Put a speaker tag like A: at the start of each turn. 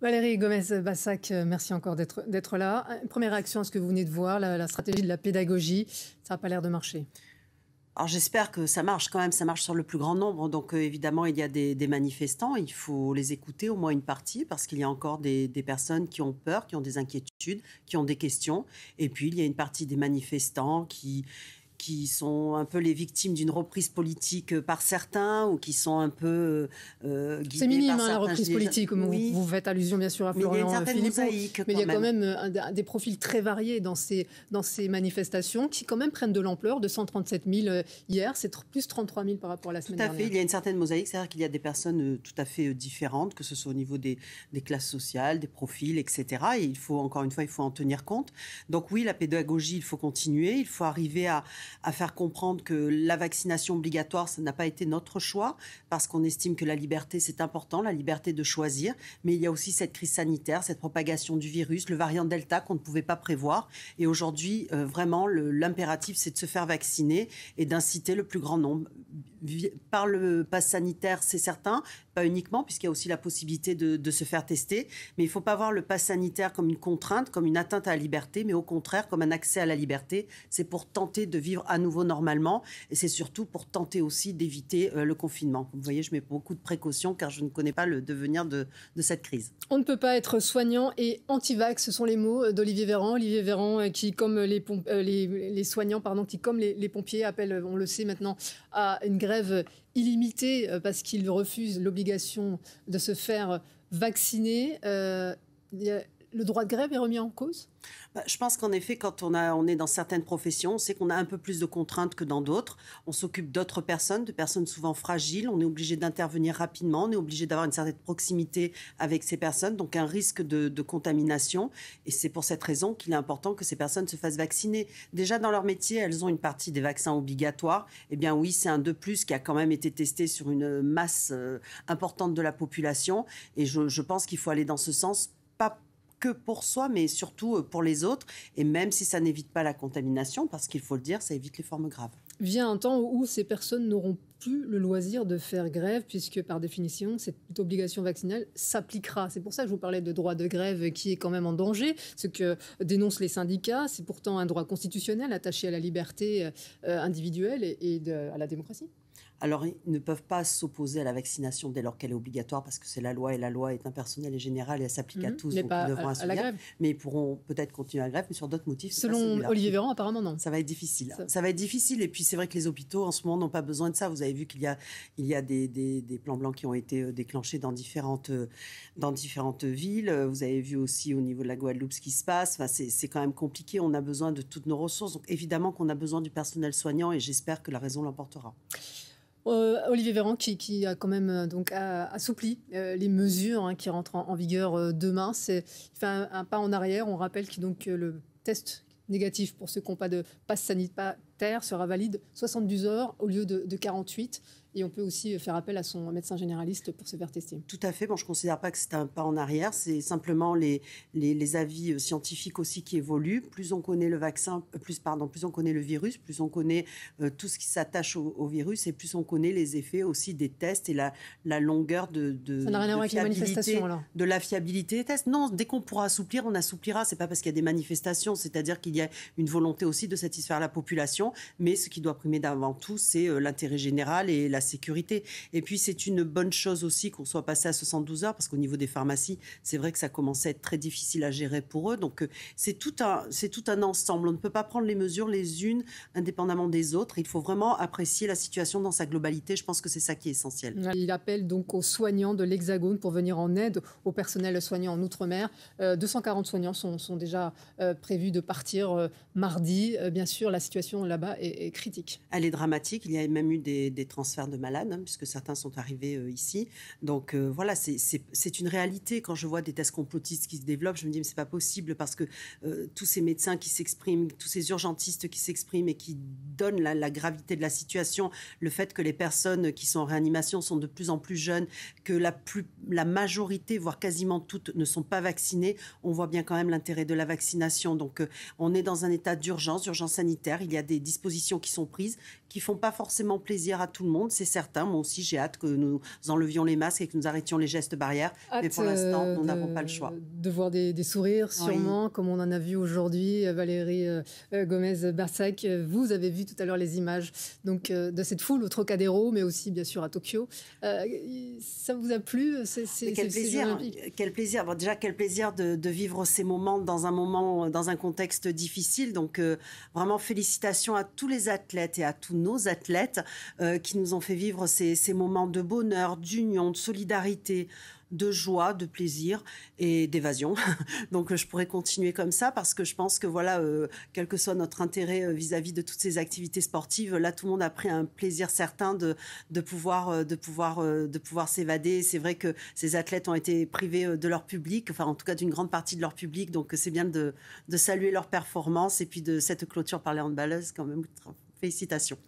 A: Valérie Gomez-Bassac, euh, merci encore d'être là. Euh, première réaction à ce que vous venez de voir, la, stratégie de la pédagogie, ça n'a pas l'air de marcher.
B: Alors j'espère que ça marche quand même, ça marche sur le plus grand nombre. Donc euh, évidemment, il y a des, manifestants, il faut les écouter au moins une partie parce qu'il y a encore des, personnes qui ont peur, qui ont des inquiétudes, qui ont des questions. Et puis il y a une partie des manifestants qui, qui sont un peu les victimes d'une reprise politique euh, par certains ou qui sont un peu euh, euh C'est minime la reprise politique, vous,
A: faites allusion bien sûr à mais Florian euh, Philippot. Mais il y a quand même, des profils très variés dans ces, dans ces manifestations qui quand même prennent de l'ampleur, de 137 000 hier, c'est plus 33 000 par rapport à la semaine dernière. Tout à fait, il y a
B: une certaine mosaïque, c'est-à-dire qu'il y a des personnes tout à fait différentes, que ce soit au niveau des, des classes sociales, des profils, etc. Et il faut, encore une fois, il faut en tenir compte. Donc oui, la pédagogie, il faut continuer, il faut arriver à, à faire comprendre que la vaccination obligatoire, ça n'a pas été notre choix, parce qu'on estime que la liberté, c'est important, la liberté de choisir. Mais il y a aussi cette crise sanitaire, cette propagation du virus, le variant Delta qu'on ne pouvait pas prévoir. Et aujourd'hui, euh, vraiment, l'impératif, c'est de se faire vacciner et d'inciter le plus grand nombre. Par le pass sanitaire, c'est certain, uniquement, puisqu'il y a aussi la possibilité de, se faire tester. Mais il ne faut pas voir le pass sanitaire comme une contrainte, comme une atteinte à la liberté, mais au contraire comme un accès à la liberté. C'est pour tenter de vivre à nouveau normalement, et c'est surtout pour tenter aussi d'éviter euh, le confinement. Vous voyez, je mets beaucoup de précautions car je ne connais pas le devenir de, cette crise.
A: On ne peut pas être soignant et anti-vax, ce sont les mots d'Olivier Véran. Olivier Véran euh, qui, comme euh, les, les, soignants, pardon, qui, comme les, les pompiers, appelle, on le sait maintenant, à une grève illimitée parce qu'il refuse l'obligation de se faire vacciner. Euh, le droit de grève est remis en cause bah, Je pense qu'en effet, quand
B: on, est dans certaines professions, on sait qu'on a un peu plus de contraintes que dans d'autres. On s'occupe d'autres personnes, de personnes souvent fragiles. On est obligé d'intervenir rapidement. On est obligé d'avoir une certaine proximité avec ces personnes, donc un risque de, contamination. Et c'est pour cette raison qu'il est important que ces personnes se fassent vacciner. Déjà dans leur métier, elles ont une partie des vaccins obligatoires. Eh bien oui, c'est un de plus qui a quand même été testé sur une masse euh, importante de la population. Et je, je pense qu'il faut aller dans ce sens, pas que pour soi, mais surtout euh, pour les autres. Et même si ça n'évite pas la contamination, parce qu'il faut le dire, ça évite les formes graves.
A: Vient un temps où ces personnes n'auront plus le loisir de faire grève, puisque par définition, cette obligation vaccinale s'appliquera. C'est pour ça que je vous parlais de droit de grève qui est quand même en danger, ce que dénoncent les syndicats. C'est pourtant un droit constitutionnel attaché à la liberté euh, individuelle et à la démocratie.
B: Alors, ils ne peuvent pas s'opposer à la vaccination dès lors qu'elle est obligatoire, parce que c'est la loi et la loi est impersonnelle et générale et elle s'applique à mhm. tous. Mais pas à, la grève. Mais ils pourront peut-être continuer la grève, mais sur d'autres motifs. Selon Olivier Véran, apparemment non. Ça va être difficile. Ça... va être difficile. Et puis c'est vrai que les hôpitaux en ce moment n'ont pas besoin de ça. Vous avez vu qu'il y a, il y a des, plans blancs qui ont été euh, déclenchés dans différentes, euh, dans différentes villes. Vous avez vu aussi au niveau de la Guadeloupe ce qui se passe. Enfin, c'est quand même compliqué. On a besoin de toutes nos ressources. Donc évidemment qu'on a besoin du personnel soignant et j'espère que la raison l'emportera.
A: Euh, Olivier Véran qui, a quand même euh, donc assoupli euh, les mesures hein, qui rentrent en, vigueur demain. C'est il fait un, pas en arrière. On rappelle que donc le test négatif pour ceux qui n'ont pas de passe sanitaire, sera valide 72 heures au lieu de, 48. Et on peut aussi faire appel à son médecin généraliste pour se faire tester. Tout à fait. Bon, je ne considère pas que c'est un pas en
B: arrière. C'est simplement les, les, avis scientifiques aussi qui évoluent. Plus on connaît le vaccin, euh, plus, pardon, plus on connaît le virus, plus on connaît euh, tout ce qui s'attache au, virus et plus on connaît les effets aussi des tests et la, la longueur de, de, de la fiabilité des tests. Non, dès qu'on pourra assouplir, on assouplira. C'est pas parce qu'il y a des manifestations. C'est-à-dire qu'il y a une volonté aussi de satisfaire la population mais ce qui doit primer d'avant tout, c'est euh, l'intérêt général et la sécurité. Et puis, c'est une bonne chose aussi qu'on soit passé à 72 heures, parce qu'au niveau des pharmacies, c'est vrai que ça commençait à être très difficile à gérer pour eux. Donc, euh, c'est tout, un, tout un ensemble. On ne peut pas prendre les mesures les unes indépendamment des autres. Il faut vraiment apprécier la situation dans sa globalité. Je pense que c'est ça qui est essentiel.
A: Il appelle donc aux soignants de l'Hexagone pour venir en aide au personnel soignant en Outre-mer. 240 euh, soignants sont, déjà prévus de partir mardi. bien sûr, la situation la bas est, critique.
B: Elle est dramatique. Il y a même eu des, transferts de malades, hein, puisque certains sont arrivés euh, ici. Donc euh, voilà, c'est une réalité. Quand je vois des tests complotistes qui se développent, je me dis, mais c'est pas possible parce que euh, tous ces médecins qui s'expriment, tous ces urgentistes qui s'expriment et qui donnent la, gravité de la situation, le fait que les personnes qui sont en réanimation sont de plus en plus jeunes, que la, la majorité, voire quasiment toutes, ne sont pas vaccinées, on voit bien quand même l'intérêt de la vaccination. Donc on est dans un état d'urgence, urgence sanitaire. Il y a des dispositions qui sont prises, qui font pas forcément plaisir à tout le monde, c'est certain. Moi aussi, j'ai hâte que nous enlevions les masques et que nous arrêtions les gestes barrières. mais pour l'instant, euh, nous n'avons pas le choix.
A: De voir des, sourires, sûrement, comme on en a vu aujourd'hui. Euh, Valérie euh, Gomez-Bersac, vous avez vu tout à l'heure les images donc, de cette foule au Trocadéro, mais aussi, bien sûr, à Tokyo. ça vous a plu c'est hein. quel, plaisir, quel
B: plaisir Déjà, quel plaisir de, vivre ces moments dans un moment, dans un contexte difficile. Donc, vraiment, félicitations à à tous les athlètes et à tous nos athlètes euh, qui nous ont fait vivre ces moments de bonheur, d'union, de solidarité de joie, de plaisir et d'évasion. Donc je pourrais continuer comme ça parce que je pense que voilà, euh, quel que soit notre intérêt euh, vis-à-vis de toutes ces activités sportives, là tout le monde a pris un plaisir certain de, pouvoir de pouvoir euh, de pouvoir s'évader. C'est vrai que ces athlètes ont été privés de leur public, enfin en tout cas d'une grande partie de leur public. Donc c'est bien de, de saluer leur performance et puis de cette clôture par les handballeuses quand même. Félicitations.